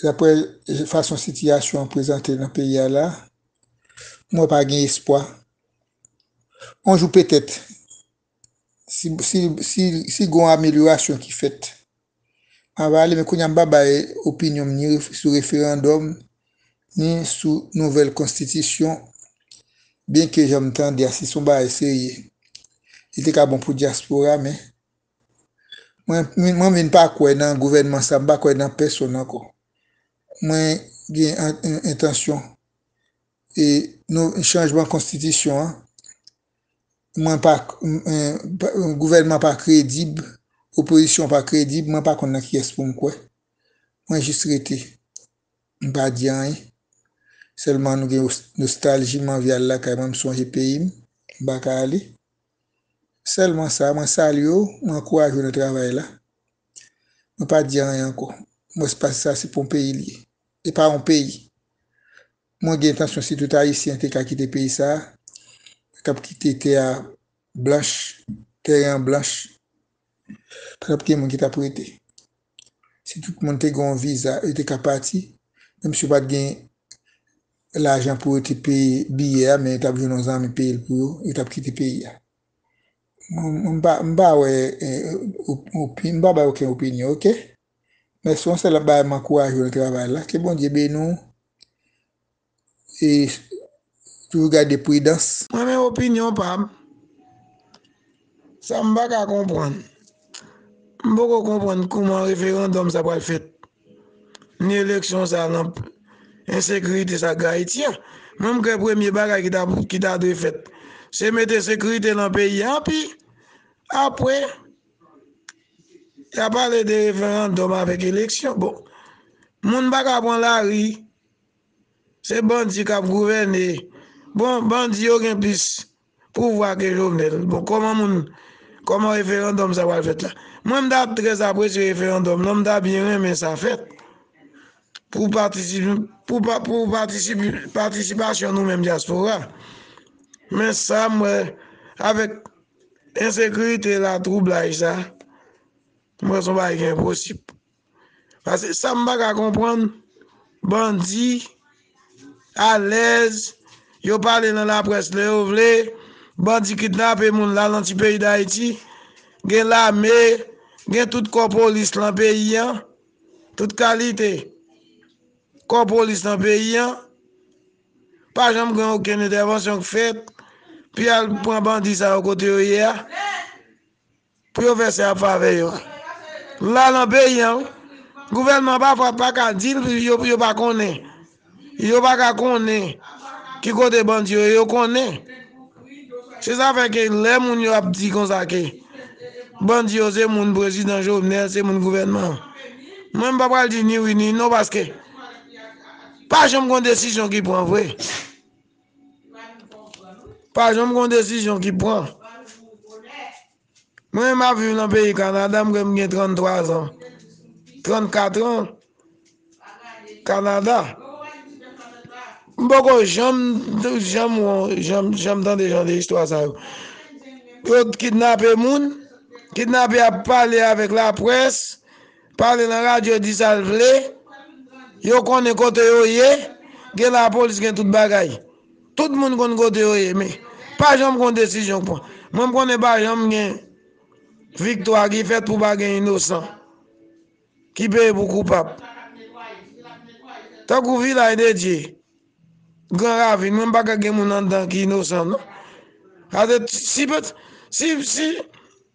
j apre fason sitiyasyon prezante nan periya la, mwen pa gen espoa. Onjou petet, si goun amelurasyon ki fet, mwen va ale mwen konyan ba baye opinyon ni sou referandom, ni sou nouvel konstitisyon, ben ke jom tan de asison ba ay serye. Ite ka bon pou diaspora, men. Mwen ven pa kwen nan gouverman sa, mwen ba kwen nan personan ko. Mwen gen intasyon. E nou chanjman konstitisyon an. Mwen pa, gouvernement pa kredib, oposisyon pa kredib, mwen pa konak yes pou mkwe. Mwen jist rete. Mwen pa diyan. Selman nou gen nostalji man vyal la kaya mwen msonje peyim. Bakali. Selman sa, mwen salyo, mwen kouaj ou nou travay la. Mwen pa diyan anko. Mwen se passe sa se pou mpey liye. E pa an peyi. Mwen gen tansyon si touta yisi an te ka ki te peyi sa. E kap ki te te a blanche. Teryen blanche. Ta kap gen mwen ki ta pou ete. Si tout mwen te konvize a, e te kapati. Nem si pat gen l'ajan pou ete peyi biye a. Men tab joun an zan mi peyi l kou. E tap ki te peyi a. Mwen eh, ba wè, mwen ba wè, mwen ba wè wè. Mwen ba wè wè wè wè wè. Mè son se la bay man kouaj yo nan kravay la, ke bon jebe nou, e, pou gade pou idans. Mè mè opinyon, pab, sa m baka kompran, m boko kompran kouman referandom sa bay fet, ni eleksyon sa, en sekriyte sa gaye, tia, m m kè premye baka ki ta de fet, se mette sekriyte nan peyi, an pi, apwe, Y a pale de referandum avek eleksyon. Bon, moun baka pon la ri, se bandi kap gouverne, bon, bandi yon gen pis, pou vwa ke jounel. Bon, koman moun, koman referandum sa wale fet la. Moun mda trez apre se referandum, moun mda bin ren men sa fet, pou participasyon nou men di asfora. Men sa mwen, avek ensekritè la troublaj sa, pou mwen, Mwen son ba ekèm posip. Fase sa mba ka kompran bandi alez yo pale nan la pres le ouvle bandi kitnape moun la lan ti peyi da iti gen la me, gen tout ko polis lan peyi an tout kalite ko polis lan peyi an pa jom gen ou ken etervansyon fet pi al pran bandi sa yo kote yo ye pi yo vese a fave yo La lan pe yon, gouvenman pa pa pa ka din yon pa konen, yon pa ka konen, ki kote bandyo yon konen. Se sa feke lè moun yon ap di kon sa ke, bandyo se moun brezi dan jounen, se moun gouvenman. Mwen pa pal di ni wini, nou paske, pa jom kon desisyon ki pran vwe. Pa jom kon desisyon ki pran. Mwen m aviv nan peyi Kanada, m rem gen 33 an. 34 an. Kanada. M poko, jom, jom, jom, jom tan de jom de histwa sa yo. Yo kidnape moun. Kidnape a pale avek la pres. Pale nan radyo disal vle. Yo konen kote yo ye. Gen la polis gen tout bagay. Tout moun konen kote yo ye men. Pa jom konen desijon konen. Mwen m konen bagay, jom gen... Vikto a gifet pou bagen inosan. Ki peye pou koupap. Tan kou vilay de diye. Gan ravin, mwen baka gen moun andan ki inosan nou. Aze, si pet, si, si,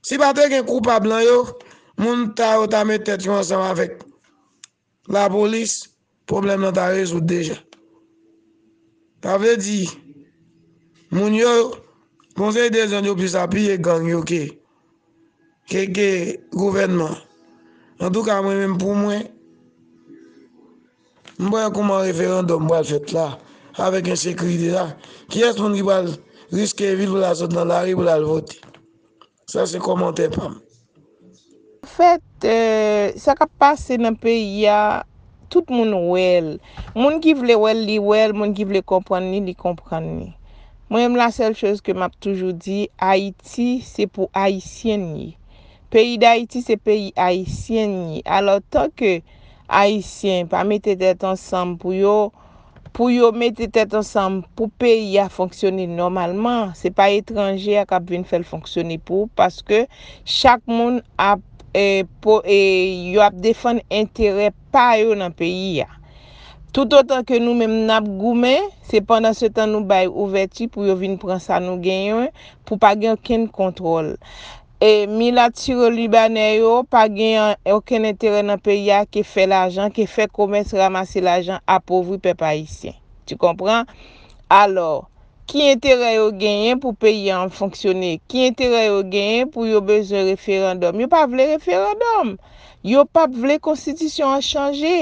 si patre gen koupap lan non, yo, moun ta yo ta met tet yon san avèk. La polis, problem nan ta rezout deja. Ta ve di, moun yo, moun se de zon yo pis api ye gang yo ki. Kèkè gouvenman, an tou ka mwen mèm pou mwen, mwen kouman referan don mwen al fèt la, avèk an sekri di la. Kèkè mwen mwen li bal riske vil pou la sot nan euh, la ri pou la l voti. Sa se komante pam. Fèt, sa kap pase nan pe ya, tout moun wèl. Moun ki vle wèl li wèl, moun ki vle kompran ni, li kompran ni. Mwen mwen la sel chèz ke map toujou di, Haiti, se pou Haitien ni. Peyi d'Haïti se peyi Haïtien ni. Alors tan ke Haïtien pa mette tèt ansanm pou yo mette tèt ansanm pou peyi a fonksyonni normalman, se pa etranje ak ap vin fèl fonksyonni pou, paske chak moun ap e, pou e, yo ap defan entere pa yo nan peyi ya. Tout an tan ke nou menm nap goumen, se pandan se tan nou bay ouverti pou yo vin pransa nou genyon pou pa gen ken kontrol. E milatiro libanè yo pa genyen ouken entere nan peya ke fe l'ajan, ke fe kome se ramase l'ajan apovri pepe Haitien. Tu kompran? Alors, ki entere yo genyen pou peyan fonksyonne? Ki entere yo genyen pou yo beze referandom? Yo pa vle referandom. Yo pa vle konstitisyon an chanje.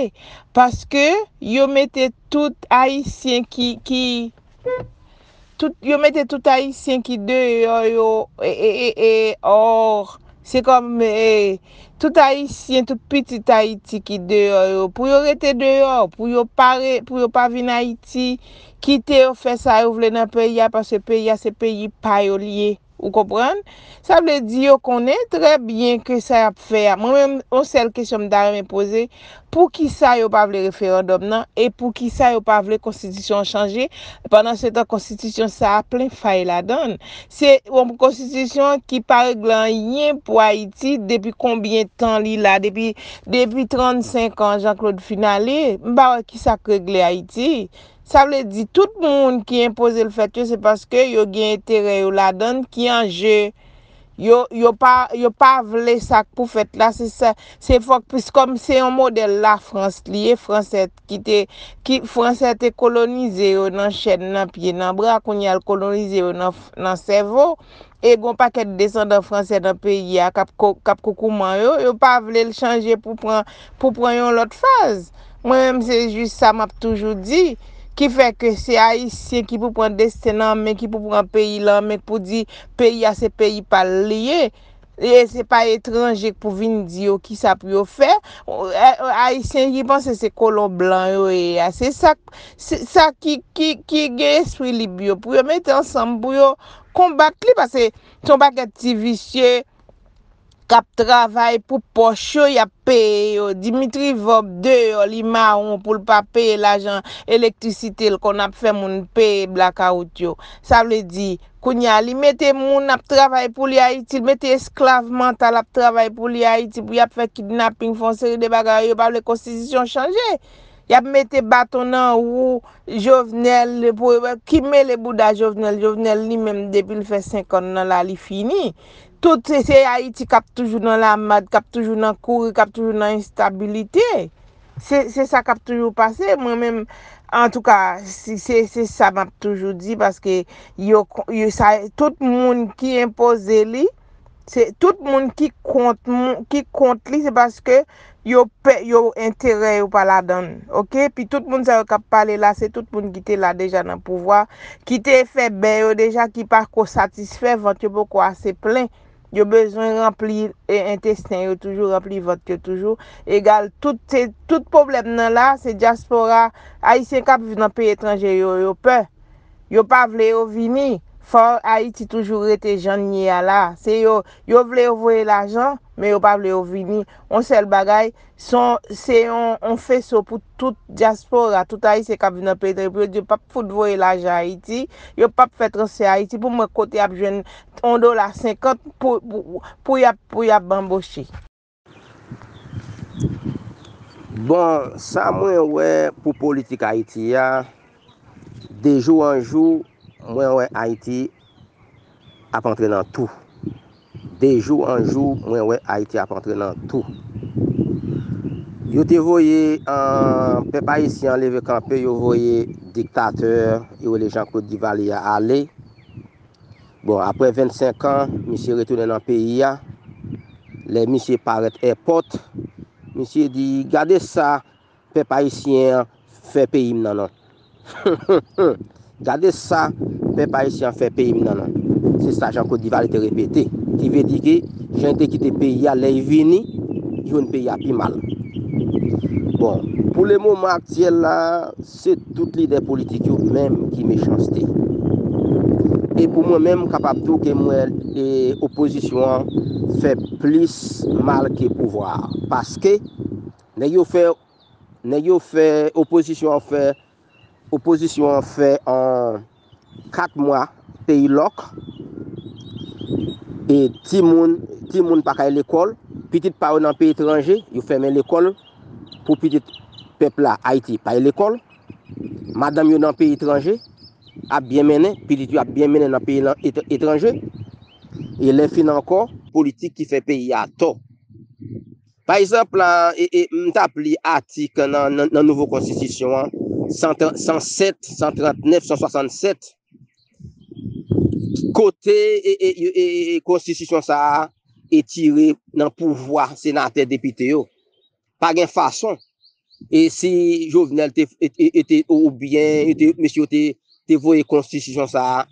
Paske yo mette tout Haitien ki... Yo mette tout Haitien ki deyo yo, e, e, e, e, or, se kom, e, e tout Haitien, tout piti Tahiti ki deyo yo, pou yo rete deyo, pou yo pare, pou yo pa vi na Haiti, ki te yo fe sa ou vle nan peya, pa se peya se peyi payo liye. Ou kopran, sa vle di yo konen trebyen ke sa ap fè a. Mwen mèm, ou sel kèsyon mdare mè pose, pou ki sa yo pa vle referondom nan, e pou ki sa yo pa vle konstitisyon chanje, pandan setan konstitisyon sa ap plen faye la don. Se wèm konstitisyon ki pa règlan yin pou Haiti, depi kombyen tan li la, depi 35 an Jean-Claude Finale, mba wè ki sa kregle Haiti. Sa wle di, tout moun ki impoze l fet yo, se paske yo gen etere yo la don ki anje. Yo pa vle sak pou fet la, se sa, se fok, pis kom se yon model la Frans, liye Franset ki te, Franset te kolonize yo nan chen, nan pie, nan bra, konye al kolonize yo nan servo, e gon pa ket deson dan Franset nan peyi a kap koukouman yo, yo pa vle l chanje pou pran yon lot faz. Mwen mse jist sa map toujou di. Ki fek se Aisyen ki pou pran destenan men, ki pou pran peyi lan men pou di peyi a se peyi pa liye. E se pa etranjik pou vin di yo ki sa pou yo fe. Aisyen ki panse se kolon blan yo e ya. Se sa ki genye swi libyo pou yo mette ansanm pou yo kon bak li. Pase kon bak ativisyen. Kap travay pou poch yo, yap peye yo. Dimitri Vop 2, li maron pou l papeye l ajan elektrisite l kon ap fe moun peye blakaout yo. Sa vle di, kounya li mette moun ap travay pou li Haiti, mette esklave mental ap travay pou li Haiti, pou yap fe kidnapping, fonceri de bagay, yo pa le konstizisyon chanje. Yap mette baton nan ou jovenel, ki me le bouda jovenel, jovenel li men depil fe 50 nan la li fini. Tout se a iti kap toujou nan la mad, kap toujou nan kouri, kap toujou nan instabilite. Se sa kap toujou pase, mwen men, an tou ka, se sa m ap toujou di, paske tout moun ki impose li, tout moun ki kont li, se paske yo intere yo pala dan. Ok, pi tout moun sa yo kap pale la, se tout moun ki te la deja nan pouvoi, ki te febe yo deja, ki pasko satisfè, vant yo pou kwa se plen. Yo bezwen rempli e intestin, yo toujou rempli vodke toujou. Egal, tout problem nan la, se diaspora, Haitien kap vinan pe etranje yo, yo pe. Yo pa vle yo vini. For Haiti toujou rete jan nye ala. Se yo vle yo vwe la jan, Men yo pa vle yo vini, on sel bagay, son se on fe so pou tout diaspora, tout ayes se kab vina petre, pou yo pap foute vwe laj a Haiti, yo pap fetre se a Haiti pou mwen kote ap jwen on do la 50 pou yap bamboshe. Bon, sa mwen wè pou politik Haiti ya, de jou an jou, mwen wè Haiti ap antre nan tou. Dejou, anjou, mwen wè a iti apantre nan tou. Yo te voye, pe pa isyan leve kampè, yo voye diktatèr, yo le janko di vali a ale. Bon, apre 25 an, misye retounen nan pe iya, le misye paret e pot, misye di, gade sa, pe pa isyan fe pe im nanan. Gade sa, pe pa isyan fe pe im nanan. se stajan kou di valite repete. Ti ve di ki, jente ki te peyi a lei vini, yon peyi a pi mal. Bon, pou le mou mou ak tiyel la, se tout li de politik yo mèm ki me chanste. E pou mèm, kapap tou ke mou el oposisyon fe plis mal ke pouvoar. Paske, ne yo fe oposisyon fe oposisyon fe an kak mwa peyi lokre, E ti moun pa kay l'ekol Pitit pa ou nan pey etranje Yo fè men l'ekol Po pitit pepla Haiti pay l'ekol Madame yo nan pey etranje Abyen menen Pitit yo abyen menen nan pey etranje E le fin anko Politik ki fè pey ya to Paysop la e, e, Mta pli atik nan nouvo konstitusyon 107 139, 167 Mta pli atik nan nouvo konstitusyon kote e, e, e, e konstitusyon sa etire nan pouvoi senate depite yo pag en fason e si jovenel eti ou bien monsi yo te voye konstitusyon sa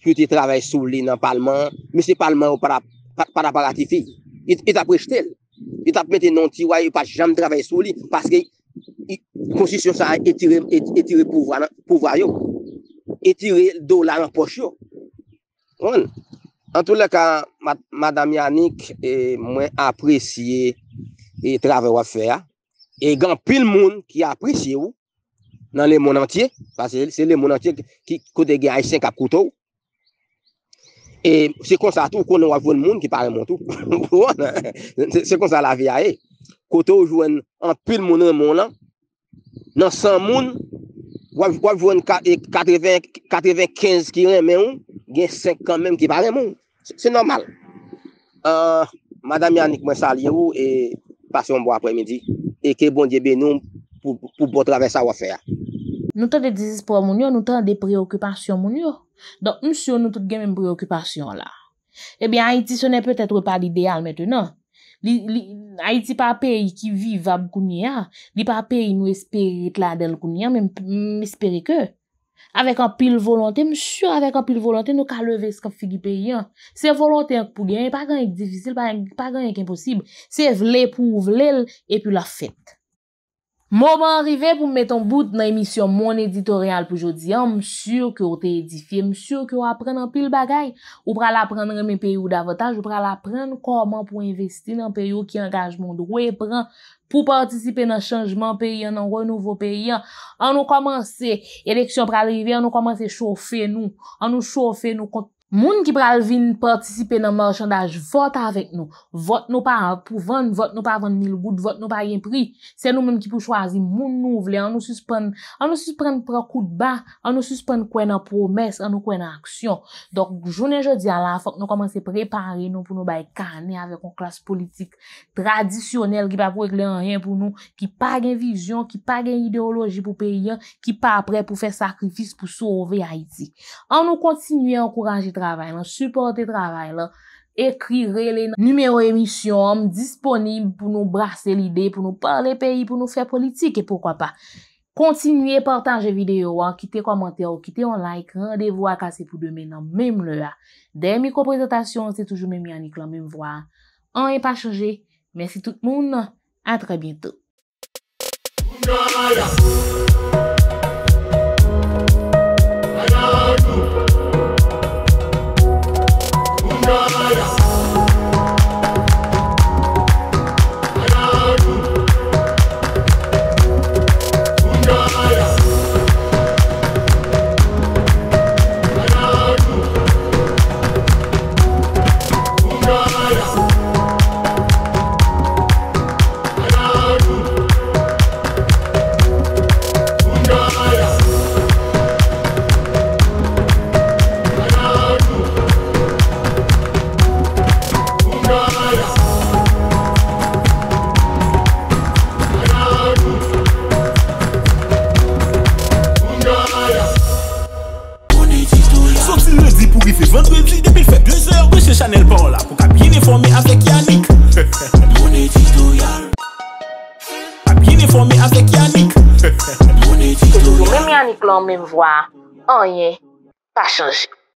ki ou te travay sou li nan palman monsi palman ou para para para ti fi et aprejte el et aprejte non ti waye jame travay sou li konstitusyon sa etire pouvoi yo etire do la nan poch yo An tou la ka madame Yannick mwen apresye e travè wafè a e gan pil moun ki apresye ou nan le moun antye se le moun antye ki koude gen a esen kap koutou e se kon sa tou kon wajwen moun ki pare moun tou se kon sa la vi a e koutou jwen an pil moun antye nan san moun Gwav vwoun e katreven, katreven kenz ki remen ou, gen senk kan menm ki barem ou. Se normal. E, madame yannik mwen sali ou e pasyon mwen apremidi. E ke bonjebe bon nou pou potrave sa wafeya. Nou tan de dizispo moun yo, nou tan de preokupasyon moun yo. Don, msio nou tan gen men preokupasyon la. Ebyen, Haiti se ne peutet repal ideal meten nan. Li a iti pa pey ki vive ap kounye ya Li pa pey nou espere tla del kounye ya Men espere ke Avek an pil volante Mchou avek an pil volante nou ka leve skan figi peyen Se volante ak pou gen E pa gen ek difisil, pa gen ek imposib Se vle pou vlel E pou la fèt Mou mwen rive pou mwen meton bout nan emisyon moun editorial pou jodi an, msye ou ki ou te edifi, msye ou ki ou apren nan pil bagay, ou pral apren nan men peri ou davotaj, ou pral apren koman pou investi nan peri ou ki angajman dwe, pran pou partisipe nan chanjman peri an, nan renouveau peri an, an nou komanse, eleksyon pral rive, an nou komanse choufe nou, an nou choufe nou. Moun ki pral vin partisipe nan marchandaj Vot avèk nou Vot nou pa pou ven Vot nou pa ven mil gout Vot nou pa gen pri Se nou men ki pou chwazi Moun nou vle An nou suspèn An nou suspèn pran kout ba An nou suspèn kwen an promes An nou kwen an aksyon Dok jounen jodi ala Fok nou komanse prepare Nou pou nou bay kane Avèk an klas politik tradisyonel Ki pa pou ekle an yen pou nou Ki pa gen vizyon Ki pa gen ideologi pou peyen Ki pa apre pou fè sakrifis Pou sove Haiti An nou kontinuye an kouranjite travay la, supporte travay la, ekrire le numero emisyon disponib pou nou brase lide, pou nou parle peyi, pou nou fwe politik e poukwa pa. Kontinye portanje videyo, kite komante ou kite on like, randevo a kase pou demen nan mem le la. Demi ko prezentasyon, se toujou mem mi anik lan mem vwa. An e pa choje. Mersi tout moun. A tre bientou. même voix, est pas changé.